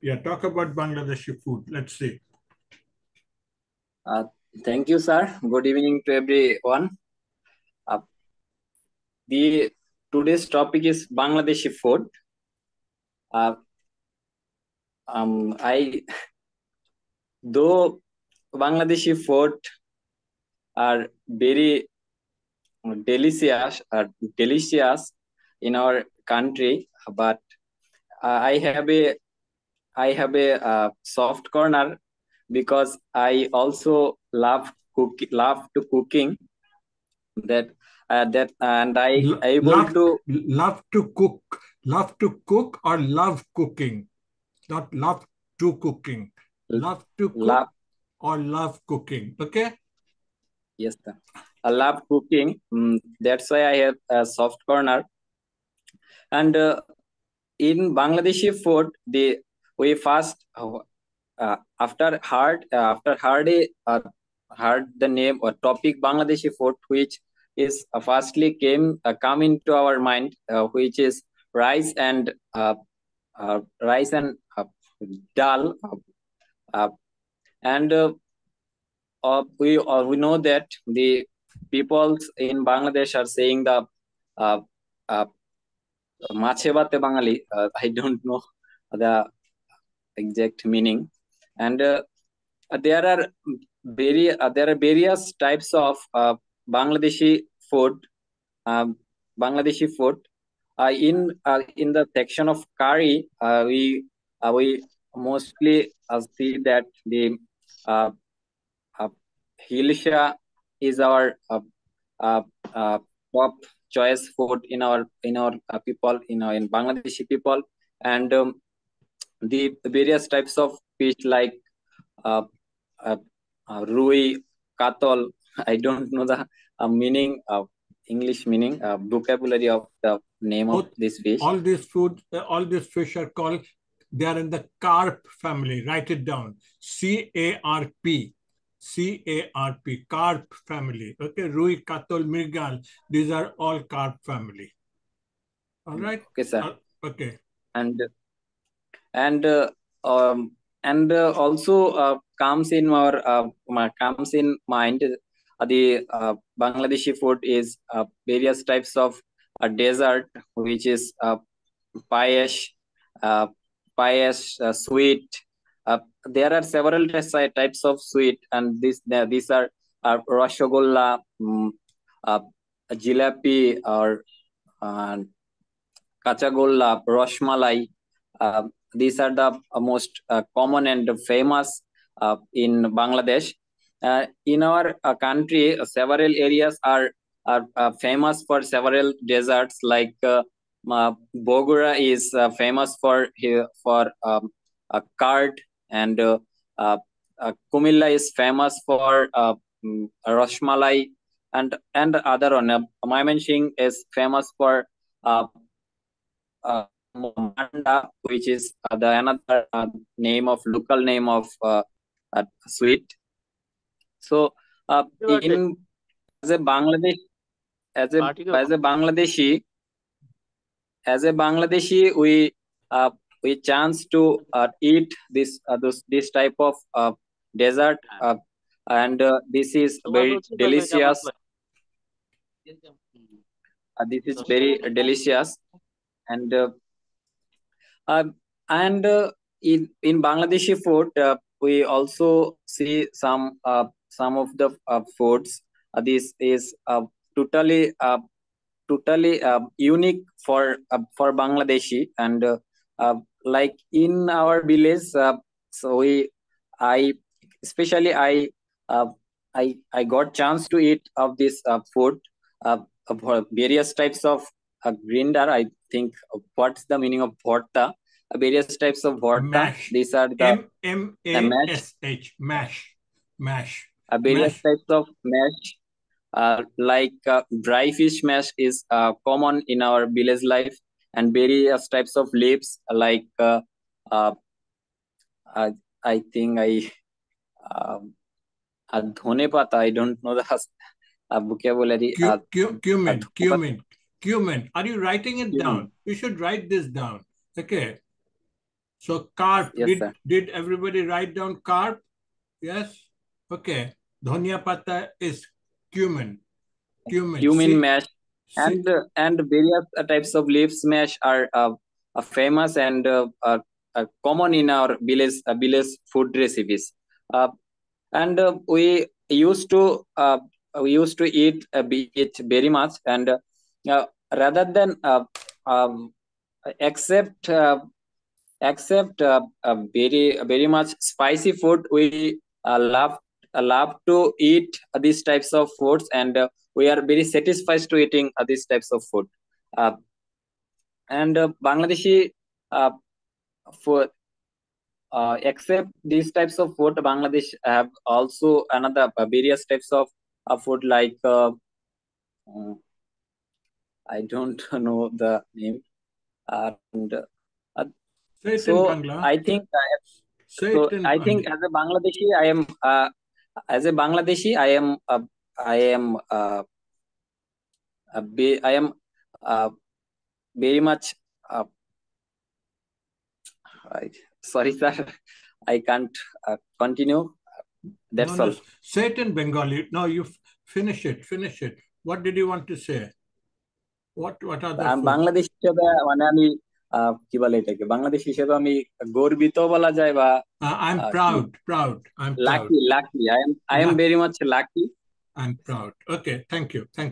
Yeah, talk about Bangladeshi food. Let's see. Uh, thank you, sir. Good evening to everyone. Uh, the today's topic is Bangladeshi food. Uh, um, I though Bangladeshi food are very delicious, are delicious in our country, but uh, I have a I have a uh, soft corner because I also love cook love to cooking. That uh, that and I L able love, to love to cook, love to cook or love cooking, not love to cooking, love to cook love. or love cooking. Okay. Yes, sir. I love cooking. Mm, that's why I have a soft corner. And uh, in Bangladeshi food, the we first uh, uh, after heard uh, after heard uh, heard the name or uh, topic Bangladeshi food which is uh, firstly came uh, come into our mind uh, which is rice and rice and dal and we we know that the people in Bangladesh are saying the uh, uh, Machebate Bangali I don't know the exact meaning and uh, there are various uh, there are various types of uh, bangladeshi food um, bangladeshi food uh, in uh, in the section of curry we we mostly see that the uh, hilisha is our top choice food in our in our people in in bangladeshi people and um, the various types of fish like uh, uh, uh, rui, katol. I don't know the uh, meaning of uh, English meaning uh, vocabulary of the name Both, of this fish. All these food, uh, all these fish are called. They are in the carp family. Write it down. C A R P. C A R P. Carp family. Okay. Rui, katol, mirgal. These are all carp family. All right. Okay, sir. okay. And and uh, um, and uh, also uh, comes in our comes in mind the Bangladeshi food is various types of a dessert which is uh, payesh, uh, payesh uh, sweet. Uh, there are several types of sweet, and this these are mm, uh, rasgulla, um, uh, or uh, kachagolla, roshmalai uh, these are the uh, most uh, common and famous uh, in Bangladesh. in our country, several areas are are famous for several deserts. Like Bogura is famous for for um, a cart, and Kumilla is famous for mm, Rashmalai and and other one. Uh, is famous for uh, uh, momanda, which is uh, the another uh, name of local name of uh, sweet. So uh, in as a Bangladesh, as a as a Bangladeshi, as a Bangladeshi, we uh, we chance to uh, eat this this this type of dessert, and this is very delicious. this is very delicious, and um, and uh, in in Bangladeshi food, uh, we also see some uh, some of the uh, foods. Uh, this is uh, totally uh, totally uh, unique for uh, for Bangladeshi and uh, uh, like in our village. Uh, so we I especially I uh, I I got chance to eat of this uh, food. Uh, various types of uh, grinder. I think what's the meaning of vodka. Uh, various types of vodka. Mash. These are the M M A S H mash mash. Uh, various mash. types of mash, uh, like uh, dry fish mash, is uh, common in our village life, and various types of leaves, like uh, uh, I, I think I um, uh, dhone pata. I don't know the uh, vocabulary. Uh, cumin, uh, cumin, document. Are you writing it yeah. down? You should write this down. Okay. So carp, yes, did, did everybody write down carp? Yes. Okay. Dhonya pata is cumin. Cumin. Cumin See? mash. See? And, uh, and various types of leaves mash are uh, uh famous and uh, uh, common in our village, uh, village food recipes. Uh, and uh, we used to uh, we used to eat, it very much and uh, rather than uh, um, accept uh, accept uh, very very much spicy food, we uh, love uh, love to eat these types of foods, and uh, we are very satisfied to eating these types of food. and Bangladeshi for uh, except these types of food, Bangladesh have also another various types of uh, food like uh, mm, I don't know the name. And uh, so I think I, so I think as a Bangladeshi, I am uh, as a Bangladeshi, I am uh, I am uh, I am uh, very much uh, sorry sir, I can't uh, continue. That's no, no. all. Say it in Bengali. No, you finish it. Finish it. What did you want to say? What what আর বাংলাদেশ হিসেবে মানে আমি কি বলে এটাকে বাংলাদেশ হিসেবে আমি গর্বিত বলা যায় বা I am proud proud I am lucky lucky I am I am very much lucky I am proud okay thank you thank